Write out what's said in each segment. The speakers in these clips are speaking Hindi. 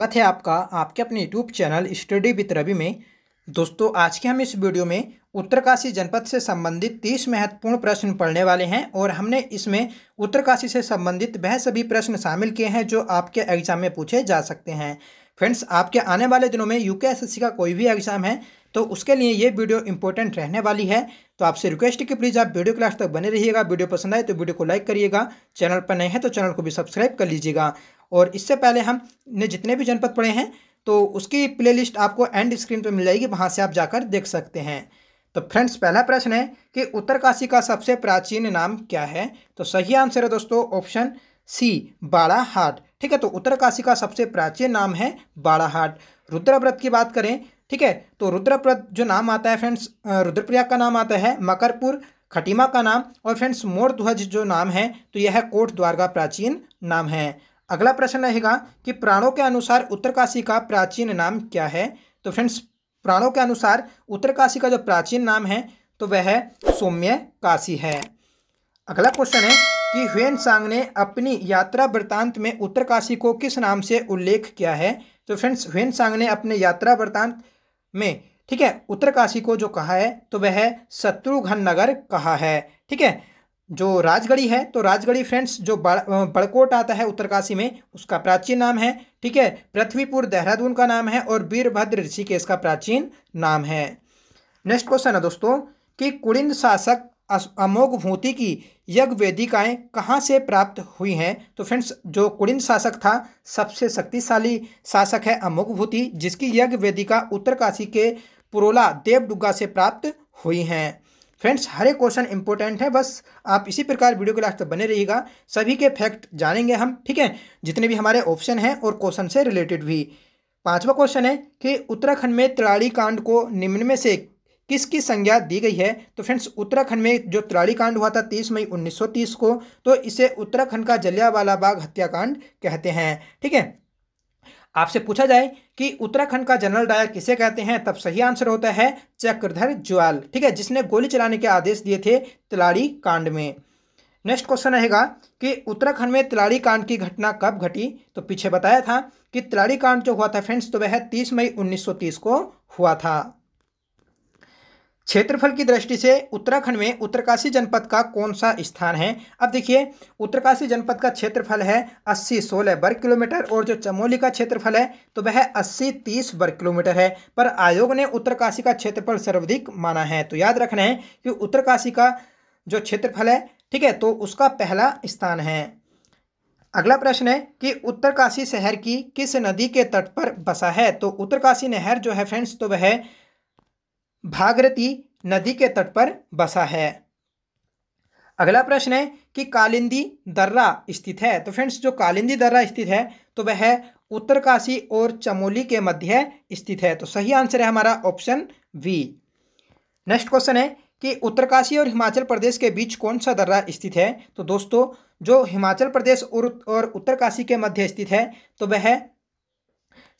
स्वागत है आपका आपके अपने YouTube channel study with Ravi में दोस्तों आज के हम इस वीडियो में उत्तरकाशी जनपद से संबंधित तीस महत्वपूर्ण प्रश्न पढ़ने वाले हैं और हमने इसमें उत्तरकाशी से संबंधित वह सभी प्रश्न शामिल किए हैं जो आपके एग्जाम में पूछे जा सकते हैं फ्रेंड्स आपके आने वाले दिनों में यू का कोई भी एग्जाम है तो उसके लिए ये वीडियो इंपॉर्टेंट रहने वाली है तो आपसे रिक्वेस्ट है कि प्लीज़ आप वीडियो क्लास तक बने रहिएगा वीडियो पसंद आए तो वीडियो को लाइक करिएगा चैनल पर नए हैं तो चैनल को भी सब्सक्राइब कर लीजिएगा और इससे पहले हमने जितने भी जनपद पढ़े हैं तो उसकी प्ले आपको एंड स्क्रीन पर मिल जाएगी वहाँ से आप जाकर देख सकते हैं तो फ्रेंड्स पहला प्रश्न है कि उत्तरकाशी का सबसे प्राचीन नाम क्या है तो सही आंसर है दोस्तों ऑप्शन सी बाड़ाहाट ठीक है तो उत्तरकाशी का सबसे प्राचीन नाम है बाड़ाहाट रुद्रव्रत की बात करें ठीक है तो रुद्रव्रत जो नाम आता है फ्रेंड्स रुद्रप्रयाग का नाम आता है मकरपुर खटीमा का नाम और फ्रेंड्स मोर ध्वज जो नाम है तो यह है कोट द्वारका प्राचीन नाम है अगला प्रश्न रहेगा कि प्राणों के अनुसार उत्तरकाशी का प्राचीन नाम क्या है तो फ्रेंड्स प्राणों के अनुसार उत्तरकाशी का जो प्राचीन नाम है तो वह सौम्य काशी है अगला क्वेश्चन है कि ह्वेन सांग ने अपनी यात्रा वृतांत में उत्तरकाशी को किस नाम से उल्लेख किया है तो फ्रेंड्स ह्वेन सांग ने अपने यात्रा वृतांत में ठीक है उत्तरकाशी को जो कहा है तो वह शत्रुघ्न नगर कहा है ठीक है जो राजगढ़ी है तो राजगढ़ी फ्रेंड्स जो बड़ बड़कोट आता है उत्तरकाशी में उसका प्राचीन नाम है ठीक है पृथ्वीपुर देहरादून का नाम है और वीरभद्र ऋषिकेश का प्राचीन नाम है नेक्स्ट क्वेश्चन है दोस्तों कि कुड़िंद शासक अमोघ भूति की यज्ञ वेदिकाएँ कहाँ से प्राप्त हुई हैं तो फ्रेंड्स जो कुड़िंद शासक था सबसे शक्तिशाली शासक है अमोघ भूति जिसकी यज्ञ वेदिका उत्तरकाशी के पुरोला देवडुग्गा से प्राप्त हुई हैं फ्रेंड्स हर एक क्वेश्चन इंपॉर्टेंट है बस आप इसी प्रकार वीडियो के लास्ट तक बने रहिएगा सभी के फैक्ट जानेंगे हम ठीक है जितने भी हमारे ऑप्शन हैं और क्वेश्चन से रिलेटेड भी पांचवा क्वेश्चन है कि उत्तराखंड में त्राड़ी कांड को निम्न में से किसकी संज्ञा दी गई है तो फ्रेंड्स उत्तराखंड में जो त्राड़ी कांड हुआ था 30 मई 1930 को तो इसे उत्तराखंड का जलियावाला बाग हत्याकांड कहते हैं ठीक है आपसे पूछा जाए कि उत्तराखंड का जनरल डायर किसे कहते हैं तब सही आंसर होता है चक्रधर ज्वाल ठीक है जिसने गोली चलाने के आदेश दिए थे तिलाड़ी कांड में नेक्स्ट क्वेश्चन रहेगा कि उत्तराखंड में तिलाड़ी कांड की घटना कब घटी तो पीछे बताया था कि तिलाड़ी कांड जो हुआ था फ्रेंड्स तो वह 30 मई 1930 को हुआ था क्षेत्रफल की दृष्टि से उत्तराखंड में उत्तरकाशी जनपद का कौन सा स्थान है अब देखिए उत्तरकाशी जनपद का क्षेत्रफल है अस्सी सोलह वर्ग किलोमीटर और जो चमोली का क्षेत्रफल है तो वह अस्सी तीस वर्ग किलोमीटर है पर आयोग ने उत्तरकाशी का क्षेत्रफल सर्वाधिक माना है तो याद रखना है कि उत्तरकाशी का जो क्षेत्रफल है ठीक है तो उसका पहला स्थान है अगला प्रश्न है कि उत्तरकाशी शहर की किस नदी के तट पर बसा है तो उत्तरकाशी नहर जो है फ्रेंड्स तो वह भागरती नदी के तट पर बसा है अगला प्रश्न है कि कालिंदी दर्रा स्थित है तो फ्रेंड्स जो कालिंदी दर्रा स्थित है तो वह उत्तरकाशी और चमोली के मध्य स्थित है तो सही आंसर है हमारा ऑप्शन वी नेक्स्ट क्वेश्चन है कि उत्तरकाशी और हिमाचल प्रदेश के बीच कौन सा दर्रा स्थित है तो दोस्तों जो हिमाचल प्रदेश और और उत्तरकाशी के मध्य स्थित है तो वह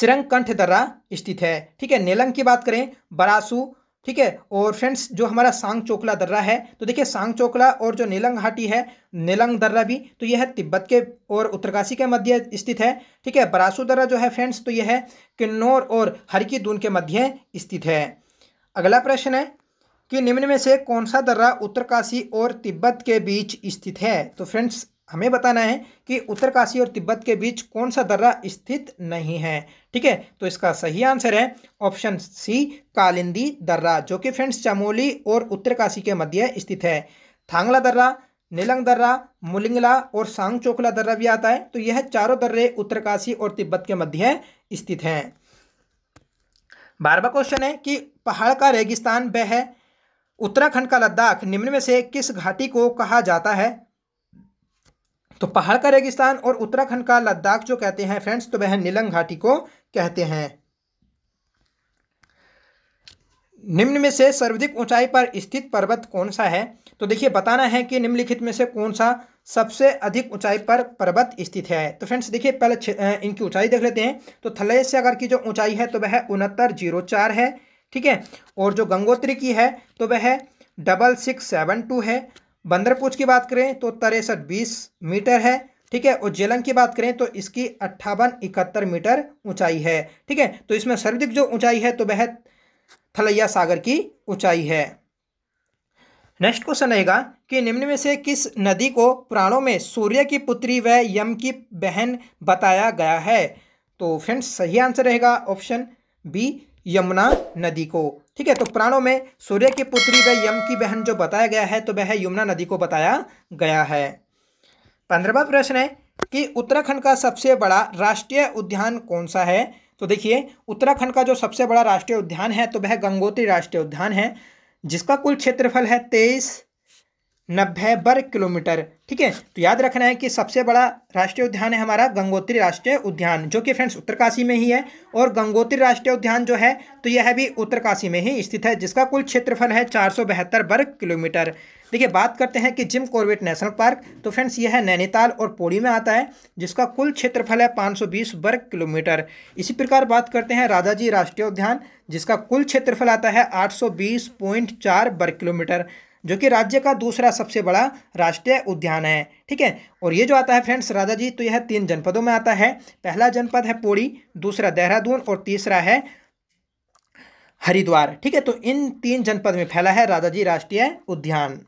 सिरंगकंठ दर्रा स्थित है ठीक है नेलंग की बात करें बरासू ठीक है और फ्रेंड्स जो हमारा सांग चोकला दर्रा है तो देखिए सांग चोकला और जो नीलंग घाटी है नीलंग दर्रा भी तो यह है तिब्बत के और उत्तरकाशी के मध्य स्थित है ठीक है बरासू दर्रा जो है फ्रेंड्स तो यह है किन्नौर और हरकी दून के मध्य स्थित है अगला प्रश्न है कि निम्न में से कौन सा दर्रा उत्तरकाशी और तिब्बत के बीच स्थित है तो फ्रेंड्स हमें बताना है कि उत्तरकाशी और तिब्बत के बीच कौन सा दर्रा स्थित नहीं है ठीक है तो इसका सही आंसर है ऑप्शन सी कालिंदी दर्रा जो कि फ्रेंड्स चमोली और उत्तरकाशी के मध्य स्थित है थांगला दर्रा निलंग दर्रा मुलिंगला और सांग चोकला दर्रा भी आता है तो यह चारों दर्रे उत्तरकाशी और तिब्बत के मध्य स्थित हैं बारहवा क्वेश्चन है कि पहाड़ का रेगिस्तान वह है उत्तराखंड का लद्दाख निम्न में से किस घाटी को कहा जाता है तो पहाड़ का रेगिस्तान और उत्तराखंड का लद्दाख जो कहते हैं फ्रेंड्स तो वह नीलंग घाटी को कहते हैं निम्न में से सर्वाधिक ऊंचाई पर स्थित पर्वत कौन सा है तो देखिए बताना है कि निम्नलिखित में से कौन सा सबसे अधिक ऊंचाई पर पर्वत स्थित है तो फ्रेंड्स देखिए पहले इनकी ऊंचाई देख लेते हैं तो थलेस की जो ऊंचाई है तो वह उनहत्तर जीरो चार है ठीक है और जो गंगोत्री की है तो वह डबल सिक्स सेवन टू है बंदरपूछ की बात करें तो तिरसठ बीस मीटर है ठीक है और जेलंग की बात करें तो इसकी अट्ठावन इकहत्तर मीटर ऊंचाई है ठीक है तो इसमें सर्वाधिक जो ऊंचाई है तो वह थलैया सागर की ऊंचाई है नेक्स्ट क्वेश्चन रहेगा कि निम्न में से किस नदी को पुराणों में सूर्य की पुत्री व यम की बहन बताया गया है तो फ्रेंड्स सही आंसर रहेगा ऑप्शन बी यमुना नदी को ठीक है तो प्राणों में सूर्य की पुत्री व यम की बहन जो बताया गया है तो वह यमुना नदी को बताया गया है पंद्रहवा प्रश्न है कि उत्तराखंड का सबसे बड़ा राष्ट्रीय उद्यान कौन सा है तो देखिए उत्तराखंड का जो सबसे बड़ा राष्ट्रीय उद्यान है तो वह गंगोत्री राष्ट्रीय उद्यान है जिसका कुल क्षेत्रफल है तेईस नब्बे वर्ग किलोमीटर ठीक है तो याद रखना है कि सबसे बड़ा राष्ट्रीय उद्यान है हमारा गंगोत्री राष्ट्रीय उद्यान जो कि फ्रेंड्स उत्तरकाशी में ही है और गंगोत्री राष्ट्रीय उद्यान जो है तो यह भी उत्तरकाशी में ही स्थित है जिसका कुल क्षेत्रफल है चार सौ बहत्तर वर्ग किलोमीटर देखिए बात करते हैं कि जिम कॉर्बेट नेशनल पार्क तो फ्रेंड्स यह नैनीताल और पौड़ी में आता है जिसका कुल क्षेत्रफल है 520 वर्ग किलोमीटर इसी प्रकार बात करते हैं राजाजी राष्ट्रीय उद्यान जिसका कुल क्षेत्रफल आता है 820.4 वर्ग किलोमीटर जो कि राज्य का दूसरा सबसे बड़ा राष्ट्रीय उद्यान है ठीक है और ये जो आता है फ्रेंड्स राजा जी तो यह तीन जनपदों में आता है पहला जनपद है पौड़ी दूसरा देहरादून और तीसरा है हरिद्वार ठीक है तो इन तीन जनपद में फैला है राजा जी राष्ट्रीय उद्यान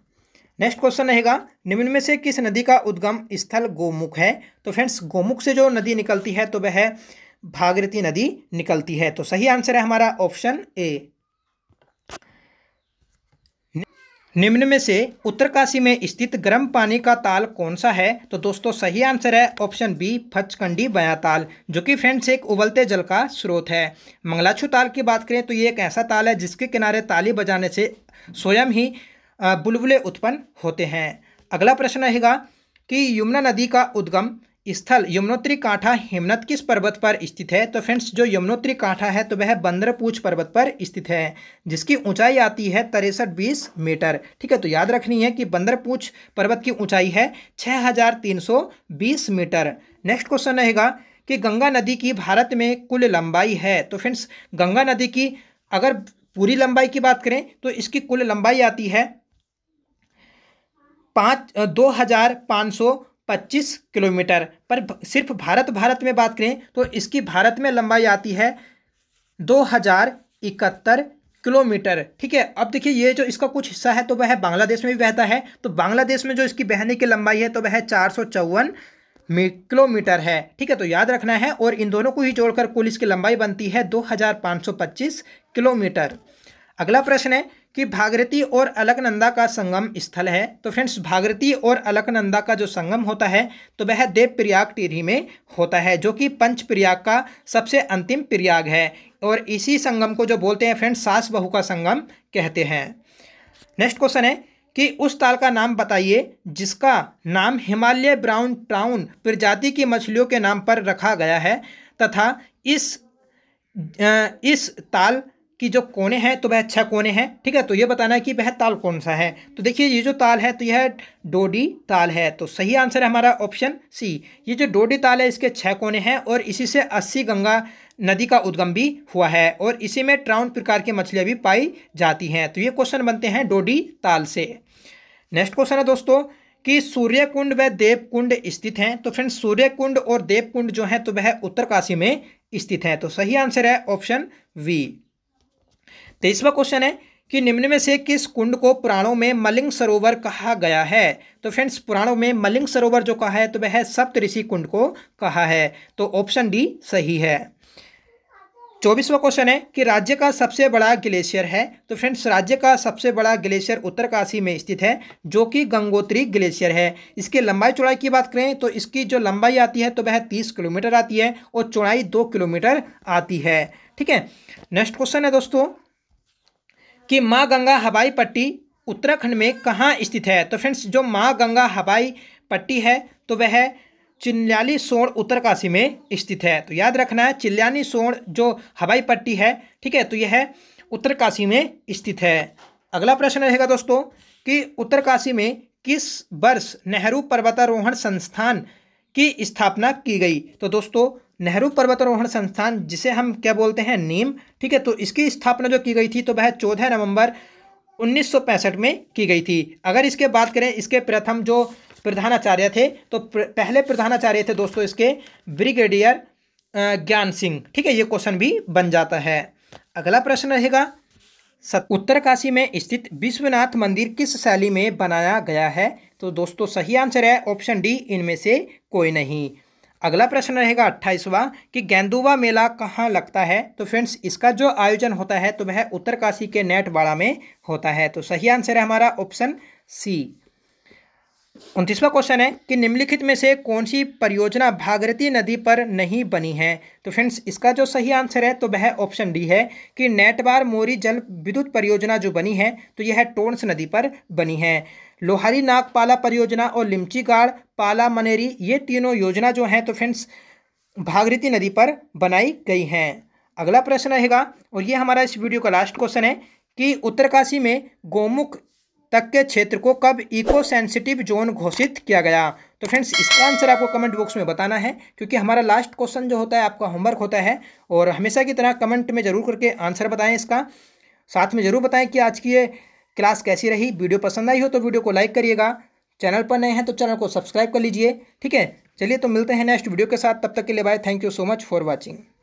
नेक्स्ट क्वेश्चन रहेगा निम्न में से किस नदी का उद्गम स्थल गोमुख है तो फ्रेंड्स गोमुख से जो नदी निकलती है तो वह भागरती नदी निकलती है तो सही आंसर है हमारा ऑप्शन ए निम्न में से उत्तरकाशी में स्थित गर्म पानी का ताल कौन सा है तो दोस्तों सही आंसर है ऑप्शन बी फचकंडी बया ताल जो कि फ्रेंड्स एक उबलते जल का स्रोत है मंगलाछू ताल की बात करें तो ये एक ऐसा ताल है जिसके किनारे ताली बजाने से स्वयं ही बुलबुले उत्पन्न होते हैं अगला प्रश्न रहेगा कि यमुना नदी का उद्गम स्थल यमुनोत्री कांठा हिमनत किस पर्वत पर स्थित है तो फ्रेंड्स जो यमुनोत्री कांठा है तो वह बंदरपूछ पर्वत पर स्थित है जिसकी ऊंचाई आती है तिरसठ बीस मीटर ठीक है तो याद रखनी है कि बंदरपूछ पर्वत की ऊंचाई है छः हजार तीन सौ बीस मीटर नेक्स्ट क्वेश्चन रहेगा कि गंगा नदी की भारत में कुल लंबाई है तो फ्रेंड्स गंगा नदी की अगर पूरी लंबाई की बात करें तो इसकी कुल लंबाई आती है पाँच दो हज़ार पाँच सौ 25 किलोमीटर पर सिर्फ भारत भारत में बात करें तो इसकी भारत में लंबाई आती है दो हज़ार इकहत्तर किलोमीटर ठीक है अब देखिए ये जो इसका कुछ हिस्सा है तो वह बांग्लादेश में भी बहता है तो बांग्लादेश में जो इसकी बहने की लंबाई है तो वह चार सौ चौवन किलोमीटर है ठीक है तो याद रखना है और इन दोनों को ही जोड़कर कुल इसकी लंबाई बनती है दो हज़ार पाँच सौ पच्चीस किलोमीटर अगला प्रश्न है कि भागीरथी और अलकनंदा का संगम स्थल है तो फ्रेंड्स भागीरथी और अलकनंदा का जो संगम होता है तो वह देव प्रयाग टिहरी में होता है जो कि पंच प्रयाग का सबसे अंतिम प्रयाग है और इसी संगम को जो बोलते हैं फ्रेंड्स सास बहू का संगम कहते हैं नेक्स्ट क्वेश्चन है कि उस ताल का नाम बताइए जिसका नाम हिमालय ब्राउन ट्राउन प्रजाति की मछलियों के नाम पर रखा गया है तथा इस इस ताल कि जो कोने हैं तो वह छः अच्छा कोने हैं ठीक है तो ये बताना है कि वह ताल कौन सा है तो देखिए ये जो ताल है तो यह डोडी ताल है तो सही आंसर है हमारा ऑप्शन सी ये जो डोडी ताल है इसके छः कोने हैं और इसी से अस्सी गंगा नदी का उद्गम भी हुआ है और इसी में ट्राउन प्रकार की मछलियाँ भी पाई जाती हैं तो ये क्वेश्चन बनते हैं डोडी ताल से नेक्स्ट क्वेश्चन है दोस्तों कि सूर्य कुंड व देव कुंड स्थित हैं तो फ्रेंड सूर्य कुंड और देव कुंड जो है तो वह उत्तरकाशी में स्थित हैं तो सही आंसर है ऑप्शन वी तेईसवा क्वेश्चन है कि निम्न में से किस कुंड को पुराणों में मलिंग सरोवर कहा गया है तो फ्रेंड्स पुराणों में मलिंग सरोवर जो कहा है तो वह सप्त ऋषि कुंड को कहा है तो ऑप्शन डी सही है चौबीसवा क्वेश्चन है कि राज्य का सबसे बड़ा ग्लेशियर है तो फ्रेंड्स राज्य का सबसे बड़ा ग्लेशियर उत्तरकाशी में स्थित है जो कि गंगोत्री ग्लेशियर है इसके लंबाई चौड़ाई की बात करें तो इसकी जो लंबाई आती है तो वह तीस किलोमीटर आती है और चौड़ाई दो किलोमीटर आती है ठीक है नेक्स्ट क्वेश्चन है दोस्तों कि माँ गंगा हवाई पट्टी उत्तराखंड में कहाँ स्थित है तो फ्रेंड्स जो माँ गंगा हवाई पट्टी है तो वह चिल्ली सोण उत्तरकाशी में स्थित है तो याद रखना है चिल्लानी सोण जो हवाई पट्टी है ठीक है तो यह उत्तरकाशी में स्थित है अगला प्रश्न रहेगा दोस्तों कि उत्तरकाशी में किस वर्ष नेहरू पर्वतारोहण संस्थान की स्थापना की गई तो दोस्तों नेहरू पर्वतारोहण संस्थान जिसे हम क्या बोलते हैं नीम ठीक है तो इसकी स्थापना जो की गई थी तो वह चौदह नवंबर 1965 में की गई थी अगर इसके बात करें इसके प्रथम जो प्रधानाचार्य थे तो प्र, पहले प्रधानाचार्य थे दोस्तों इसके ब्रिगेडियर ज्ञान सिंह ठीक है ये क्वेश्चन भी बन जाता है अगला प्रश्न रहेगा उत्तरकाशी में स्थित विश्वनाथ मंदिर किस शैली में बनाया गया है तो दोस्तों सही आंसर है ऑप्शन डी इनमें से कोई नहीं अगला प्रश्न रहेगा अट्ठाईसवा कि गेंदुआ मेला कहाँ लगता है तो फ्रेंड्स इसका जो आयोजन होता है तो वह उत्तरकाशी के नेटवाड़ा में होता है तो सही आंसर है हमारा ऑप्शन सी उनतीसवा क्वेश्चन है कि निम्नलिखित में से कौन सी परियोजना भागरती नदी पर नहीं बनी है तो फ्रेंड्स इसका जो सही आंसर है तो वह ऑप्शन डी है कि नेटवार मोरी जल विद्युत परियोजना जो बनी है तो यह टोन्स नदी पर बनी है लोहारी नागपाला परियोजना और लिमचीगाड़ पाला मनेरी ये तीनों योजना जो हैं तो फ्रेंड्स भागरती नदी पर बनाई गई हैं अगला प्रश्न रहेगा और ये हमारा इस वीडियो का लास्ट क्वेश्चन है कि उत्तरकाशी में गोमुख तक के क्षेत्र को कब इको सेंसिटिव जोन घोषित किया गया तो फ्रेंड्स इसका आंसर आपको कमेंट बॉक्स में बताना है क्योंकि हमारा लास्ट क्वेश्चन जो होता है आपका होमवर्क होता है और हमेशा की तरह कमेंट में ज़रूर करके आंसर बताएं इसका साथ में ज़रूर बताएं कि आज की ये क्लास कैसी रही वीडियो पसंद आई हो तो वीडियो को लाइक करिएगा चैनल पर नए हैं तो चैनल को सब्सक्राइब कर लीजिए ठीक है चलिए तो मिलते हैं नेक्स्ट वीडियो के साथ तब तक के लिए bye thank you so much for watching